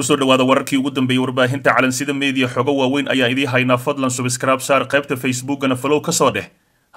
kusoo dhawaada wararkii ugu dambeeyey warbaahinta calansida meediya xogo waaweyn ayaan idii haynaa fadlan subskraib saar qaybta facebookana falow ka soo dheh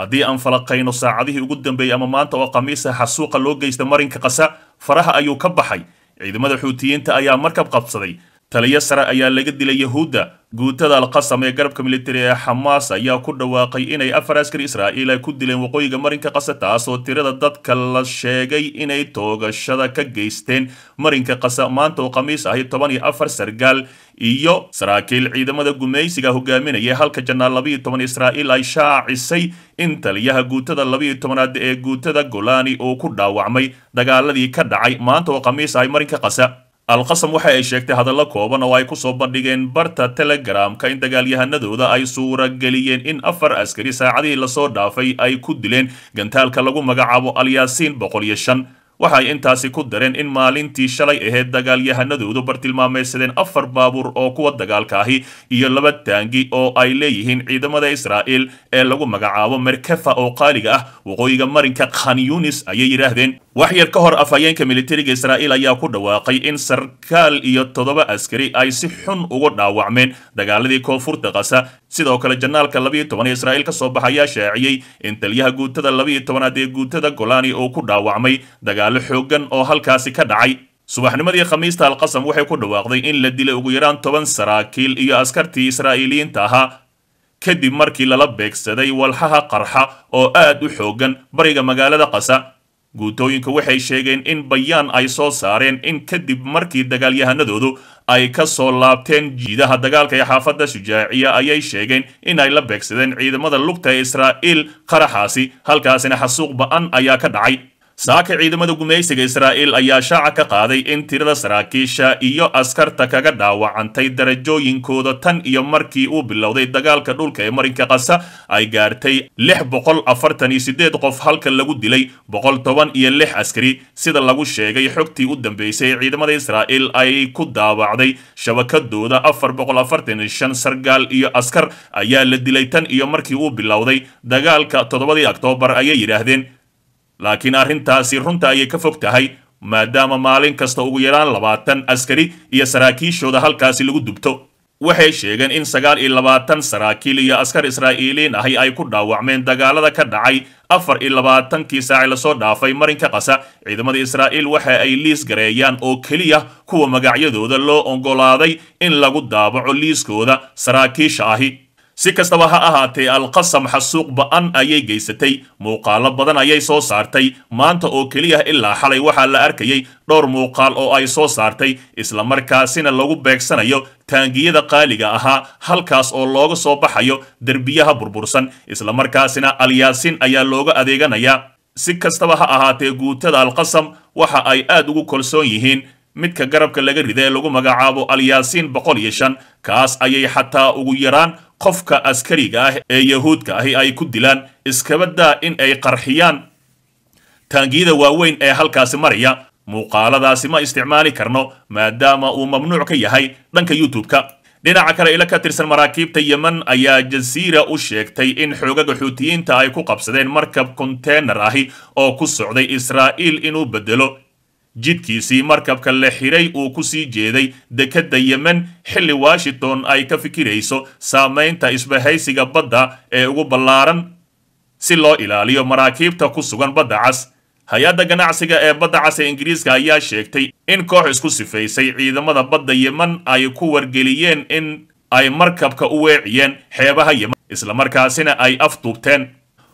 haddii aan falaqayno saacadihii ugu dambeeyey ama maanta oo khamiisa xasuuqa loo geysta marinka qasa faraha ayuu ka baxay ciidamada xuutiyiinta ayaa markab qabsaday taliyo sare ayaa laga dilay yahuudda guutada alqasam ee garabka militari ee xamaas ayaa ku dhawaaqay inay afar askari israa'iil ay ku dileen waqooyiga marinka qasa taasoo tirada dadka la sheegay inay toogashada ka geysteen marinka qasa maanta oo khamiis ahi toban iyo afar sargaal iyo saraakiil ciidamada gumaysiga hogaaminaya halka janaal labaiyo toban israa'iil ay shaacisay in taliyaha guutada labaiyo tobanaad ee guutada golaani uu ku dhaawacmay dagaaladii ka dhacay maanta oo khamiis ahi marinka qasa alqasam waxa ay sheegtay hadallo kooban oo ay ku soo bandhigeen barta telegramka in dagaalyahanadooda ay suurageliyeen in afar askari saacadihii lasoo dhaafay ay ku dileen gantaalka lagu magacaabo alyaasiin boqol iyo shan waxay intaasi ku dareen in maalintii shalay aheed dagaalyahanadoodu bartilmaamaysadeen afar baabuur oo kuwa dagaalka ahi iyo laba taangi oo ay leeyihiin ciidamada israa'iil ee lagu magacaabo merkefa oo qaaliga ah waqooyiga marinka khan yunis ayay yidhaahdeen wax yar ka hor afhayeenka militariga israa'iil ayaa ku dhawaaqay in sarkaal iyo toddoba askari ay si xun ugu dhaawacmeen dagaaladii koonfurta qasa sidoo kale janaalka labaiyo toban ee israa'iil ka soo baxa ayaa shaaciyey in taliyaha guutada labaiyo tobanaad ee guutada golaani uu ku dhaawacmay dagaalo xooggan oo halkaasi ka dhacay subaxnimadii khamiista alqasam waxay ku dhawaaqday in la dilay ugu yaraan toban saraakiil iyo askartii israa'iiliyiinta ahaa kadib markii lala beegsaday walxaha qarxa oo aad u xooggan bariga magaalada qasa guutooyinku waxay sheegeen in bayaan ay soo saareen in kadib markii dagaalyahanadoodu ay ka soo laabteen jiidaha dagaalka ee xaafadda shujaaciya ayay sheegeen in ay la beegsadeen ciidamada lugta ee israa'iil qaraxaasi halkaasina xasuuq ba'an ayaa ka dhacay saaka ciidamada gumaysiga israa'iil ayaa shaaca ka qaaday in tirada saraakiisha iyo askarta kaga dhaawacantay darajooyinkooda tan iyo markii uu bilowday dagaalka dhulka ee marinka qasa ay gaartay lix boqol afartan iyo sideed qof halka lagu dilay boqol toban iyo lix askari sida lagu sheegay xogtii u dambeysay ee ciidamada israa'iil ay ku daawacday shabakadooda afar boqol afartan iyo shan sargaal iyo askar ayaa la dilay tan iyo markii uu bilowday dagaalka toddobadii oktoobar ayay yidhaahdeen laakiin arrintaasi runta ayay ka fog tahay maadaama maalin kasta ugu yaraan labaatan askari iyo saraakiishooda halkaasi lagu dubto waxay sheegeen in sagaal iyo labaatan saraakiil iyo askar israa'iiliin ahi ay ku dhaawacmeen dagaalada ka dhacay afar iyo labaatankii saaci lasoo dhaafay marinka qasa ciidamada israa'iil waxa ay liis gareeyaan oo keliya kuwa magacyadooda loo oggolaaday in lagu daabaco liiskooda saraakiisha ahi si kastaba ha ahaatee alqasam xasuuq ba'an ayay geysatay muuqaallo badan ayay soo saartay maanta oo keliya ilaa xalay waxaa la arkayay dhowr muuqaal oo ay soo saartay isla markaasina lagu beegsanayo taangiyada qaaliga ahaa halkaas oo looga soo baxayo derbiyaha burbursan isla markaasina alyaasiin ayaa looga adeeganayaa si kastaba ha ahaatee guutada alqasam waxa ay aad ugu kolsoon yihiin midka garabka laga rida ee lagu magacaabo alyaasiin boqol iyo shan kaas ayay xataa ugu yaraan qofka askariga ah ee yahuudka ahi ay ku dilaan iskaba daa in ay qarxiyaan taangiyada waaweyn ee halkaasi maraya muuqaaladaasi ma isticmaali karno maadaama uu mamnuuc ka yahay dhanka youtube dhinaca kale ila ka tirsan maraakiibta yeman ayaa jasiira u sheegtay in xoogaga xuutiyiinta ay ku qabsadeen markab konteenar ahi oo ku socday israa'iil inuu bedelo jidkiisii markabka la xiray uu ku sii jeeday dekedda yemen xilli washington ay ka fikirayso saamaynta isbahaysiga badda ee ugu ballaaran si loo ilaaliyo maraakiibta ku sugan badda cas hay-adda ganacsiga ee badda cas ee ingiriiska ayaa sheegtay in koox isku sifaysay ciidamada badda yemen ay ku wargeliyeen in ay markabka u weeciyeen xeebaha yemen markaasina ay afduubteen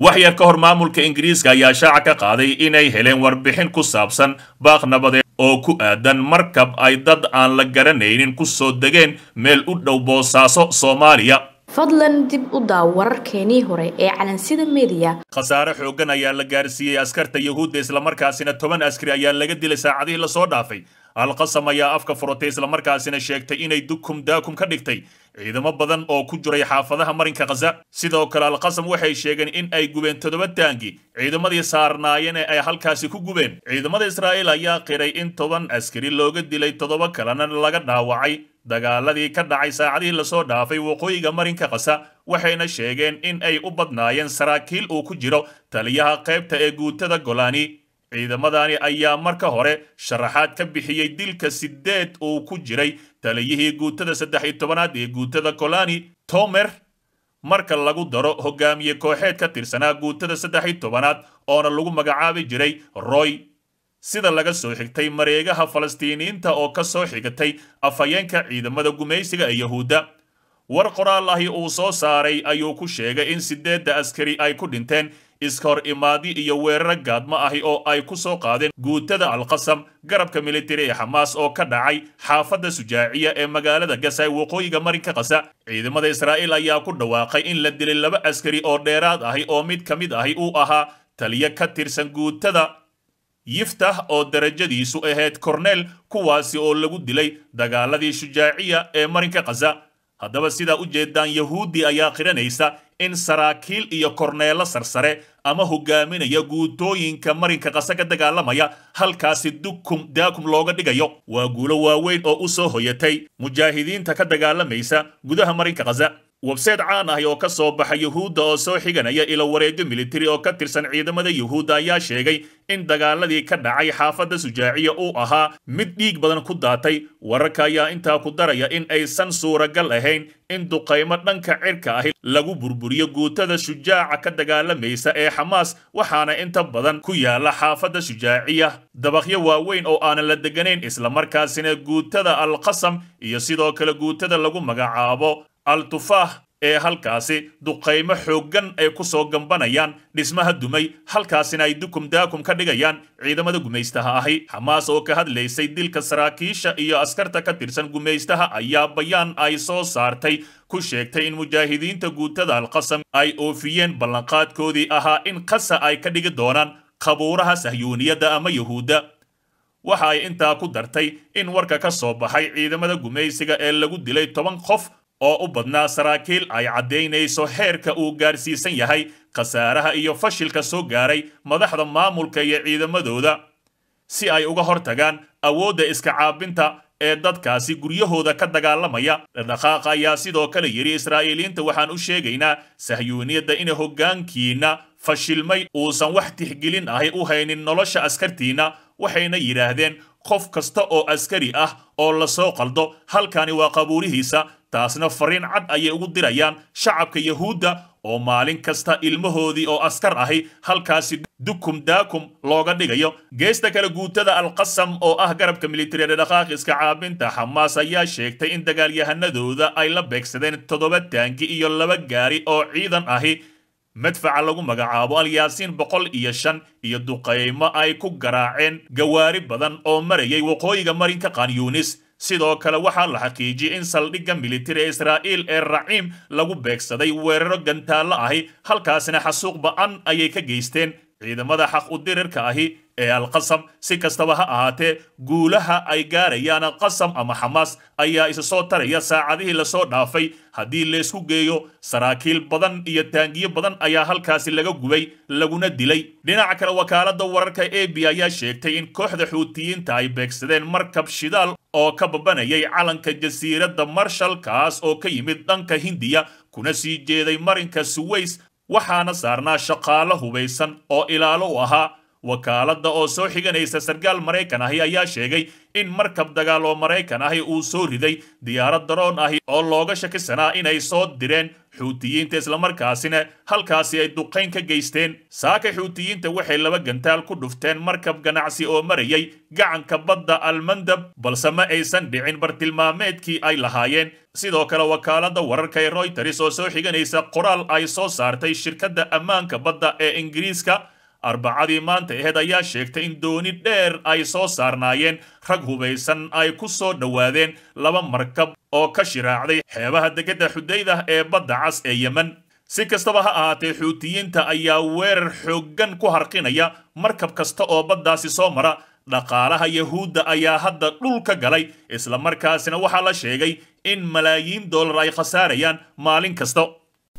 wax yar ka hor maamulka ingiriiska ayaa shaaca ka qaaday inay heleen warbixin ku saabsan baaq nabadeed oo ku aadan markab ay dad aan la garanaynin ku soo degeen meel u dhow boosaaso soomaaliya fadlan dib u daaw wararkeenii hore ee calansida mediya khasaare xooggan ayaa la gaarsiiyey askarta yahuudda islamarkaasina toban askari ayaa laga dilay saacadihii lasoo dhaafay alqasam ayaa afka furatay islamarkaasina sheegtay inay dukum daakum ka dhigtay ciidamo badan oo ku jiray xaafadaha marinka khaza sidoo kale alqasam waxay sheegeen in ay gubeen toddoba taangi ciidamadii saarnaayeen ee ay halkaasi ku gubeen ciidamada israa'iil ayaa qiray in toban askari looga dilay toddoba kalena laga dhaawacay dagaaladii ka dhacay saacadihii lasoo dhaafay waqooyiga marinka khasa waxayna sheegeen in ay u badnaayeen saraakiil uu ku jiro taliyaha qaybta ee guutada golaani ciidamadani ayaa marka hore sharaxaad ka bixiyey dilka sideed uu ku jiray taliyihii guutada saddex iyo tobanaad ee guutada kolani tomer marka lagu daro hogaamiye kooxeed ka tirsanaa guutada saddex iyo tobanaad oona lagu magacaabi jiray roy sida laga soo xigtay mareegaha falastiiniinta oo ka soo xigatay afhayeenka ciidamada gumaysiga ee yahuudda war qoraal ahi uu soo saaray ayuu ku sheegay in sideedda askari ay ku dhinteen iskahor imaadi iyo weeraro gaadma ahi oo ay ku soo qaadeen guutada alqasam garabka militari ee xamaas oo ka dhacay xaafadda sujaaciya ee magaalada gasay waqooyiga marinka kasa ciidamada israa'iil ayaa ku dhawaaqay in la dilay laba askari oo dheeraad ahi oo mid ka mid ahi uu ahaa taliya ka tirsan guutada yiftah oo darajadiisu ahayd korneel kuwaasi oo lagu dilay dagaaladii shujaaciya ee marinka kasa haddaba sidaa u jeedaan yahuuddi ayaa qiranaysa in saraakiil iyo korneello sarsare ama hogaaminaya guutooyinka marinka qase ka dagaalamaya halkaasi dukum daakum looga dhigayo waa guulo waaweyn oo u soo hoyatay mujaahidiinta ka dagaalamaysa gudaha marinka khaza websayte caan ahy oo ka soo baxa yuhuudda oo soo xiganaya ilo wareegyo militari oo ka tirsan ciidamada yuhuudda ayaa sheegay in dagaaladii ka dhacay xaafadda sujaaciya uu ahaa mid dhiig badan ku daatay wararka ayaa intaa ku daraya in aysan suuragal ahayn in duqaymo dhanka cirka ahi lagu burburiyo guutada shujaaca ka dagaalamaysa ee xamaas waxaana inta badan ku yaala xaafadda shujaaciya dabaqyo waaweyn oo aanan la deganayn islamarkaasina guutada al iyo sidoo kale guutada lagu magacaabo al-tufaax ee halkaasi duqaymo xooggan ay ku soo gambanayaan dhismaha dumay halkaasina ay dukum daakum ka dhigayaan ciidamada gumaystaha ahi xamaas oo ka hadlaysay dilka saraakiisha iyo askarta ka tirsan gumaystaha ayaa bayaan ay soo saartay ku sheegtay in mujaahidiinta guutada alqasam ay oofiyeen ballanqaadkoodii ahaa in qasa ay ka dhigi doonaan qabuuraha sahyuuniyadda ama yuhuudda waxa ay intaa ku dartay in warka ka soo baxay ciidamada gumaysiga ee lagu dilay toban qof oo u badnaa saraakiil ay caddaynayso heerka uu gaarsiisan yahay khasaaraha iyo fashilka soo gaaray madaxda maamulka iyo ciidamadooda si ay uga hortagaan awoodda iska caabinta ee dadkaasi guryahooda ka dagaalamaya dhaqdhaqaaq ayaa sidoo kale yidhi israa'iiliyiinta waxaan u sheegaynaa sahyuuniyadda in hoggaankiinna fashilmay uusan wax tixgelin ahi u haynin nolosha askartiinna waxayna yidhaahdeen qof kasta oo askari ah oo la soo qaldo halkani waa qabuurihiisa taasna fariin cad ayay ugu dirayaan shacabka yahuudda oo maalin kasta ilmahoodii oo askar ahi halkaasi dukum daakum looga dhigayo geesta kale guutada alqasam oo ah garabka militariga dhaqaaqiska caabinta xamaas ayaa sheegtay in dagaalyahanadooda ay la beegsadeen toddoba taangi iyo laba gaari oo ciidan ahi madfaca lagu magacaabo alyaasiin boqol iyo shan iyo duqaymo ay ku garaaceen gawaari badan oo marayay waqooyiga marinka yuunis sidoo kale waxaa la xaqiijiyey in saldhigga militari ee israa'iil ee raciim lagu beegsaday weeraro gantaallo ahi halkaasina xasuuq ba'an ayay ka geysteen ciidamada xaq udirirka ahi ee alqasam si kastaba ha ahaatee guulaha ay gaarayaan qasam ama xamaas ayaa isa soo taraya saacadihii lasoo dhaafay haddii laysku geeyo saraakiil badan iyo taangiyo badan ayaa halkaasi laga gubay laguna dilay dhinaca kale wakaaladda wararka a b ayaa sheegtay in kooxda xuutiyiinta ay beegsadeen markab shidaal oo ka babanayay calanka jasiiradda marshal kaas oo ka yimid dhanka hindiya kuna sii jeeday marinka suweys waxaana saarnaa shaqaalo hubaysan oo ilaalo u ahaa wakaaladda oo soo xiganaysa sargaal maraykan ahi ayaa sheegay in markab dagaal oo maraykan ahi uu soo riday diyaarad daroon ahi oo looga shakisanaa inay soo direen xuutiyiinta islamarkaasina halkaasi ay duqayn ka geysteen saaka xuutiyiinta waxay laba gantaal ku dhufteen markab ganacsi oo marayay gacanka badda almandab balse ma aysan dhicin bartilmaameedkii ay lahaayeen sidoo kale wakaaladda wararka ee royters oo soo xiganaysa qoraal ay soo saartay shirkadda ammaanka badda ee ingiriiska arbacadii maanta aheed ayaa sheegtay in dooni dheer ay soo saarnaayeen rag hubaysan ay ku soo dhowaadeen laba markab oo ka shiraacday xeebaha dekedda xudaydah ee badda cas ee yemen si kastaba ha ahaatee xuutiyiinta ayaa weerar xooggan ku harqinaya markab kasta oo baddaasi soo mara dhaqaalaha yahuudda ayaa hadda dhul ka galay isla markaasina waxaa la sheegay in malaayiin doolar ay khasaarayaan maalin kasta